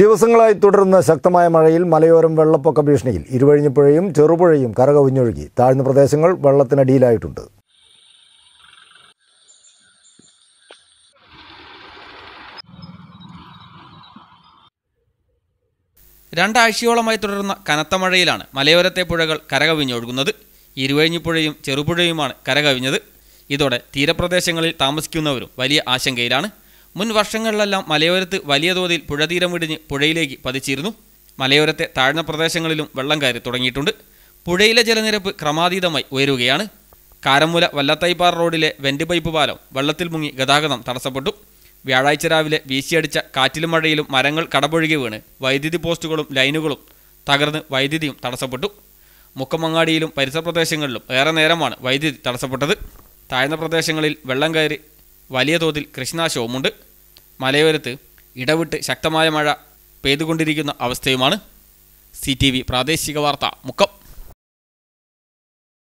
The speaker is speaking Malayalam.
ദിവസങ്ങളായി തുടരുന്ന ശക്തമായ മഴയിൽ മലയോരം വെള്ളപ്പൊക്ക ഭീഷണിയിൽ ഇരുവഴിഞ്ഞപ്പുഴയും ചെറുപുഴയും കരകവിഞ്ഞൊഴുകി താഴ്ന്ന പ്രദേശങ്ങൾ വെള്ളത്തിനടിയിലായിട്ടുണ്ട് രണ്ടാഴ്ചയോളമായി തുടരുന്ന കനത്ത മഴയിലാണ് മലയോരത്തെ പുഴകൾ കരകവിഞ്ഞൊഴുകുന്നത് ഇരുവഴിഞ്ഞിപ്പുഴയും ചെറുപുഴയുമാണ് കരകവിഞ്ഞത് ഇതോടെ തീരപ്രദേശങ്ങളിൽ താമസിക്കുന്നവരും വലിയ ആശങ്കയിലാണ് മുൻ വർഷങ്ങളിലെല്ലാം മലയോരത്ത് വലിയ തോതിൽ പുഴതീരം വിടിഞ്ഞ് പുഴയിലേക്ക് പതിച്ചിരുന്നു മലയോരത്തെ താഴ്ന്ന പ്രദേശങ്ങളിലും വെള്ളം കയറി തുടങ്ങിയിട്ടുണ്ട് പുഴയിലെ ജലനിരപ്പ് ക്രമാതീതമായി ഉയരുകയാണ് കാരമൂല വല്ലത്തൈപ്പാറ റോഡിലെ വെൻ്റ് പൈപ്പ് പാലം വെള്ളത്തിൽ മുങ്ങി ഗതാഗതം തടസ്സപ്പെട്ടു വ്യാഴാഴ്ച രാവിലെ വീശിയടിച്ച കാറ്റിലും മഴയിലും മരങ്ങൾ കടപൊഴുകി വീണ് വൈദ്യുതി പോസ്റ്റുകളും ലൈനുകളും തകർന്ന് വൈദ്യുതിയും തടസ്സപ്പെട്ടു മുക്കമങ്ങാടിയിലും പരിസരപ്രദേശങ്ങളിലും ഏറെ നേരമാണ് വൈദ്യുതി തടസ്സപ്പെട്ടത് താഴ്ന്ന പ്രദേശങ്ങളിൽ വെള്ളം കയറി വലിയ തോതിൽ കൃഷിനാശവുമുണ്ട് മലയോരത്ത് ഇടവിട്ട് ശക്തമായ മഴ പെയ്തുകൊണ്ടിരിക്കുന്ന അവസ്ഥയുമാണ് സി പ്രാദേശിക വാർത്ത മുക്കം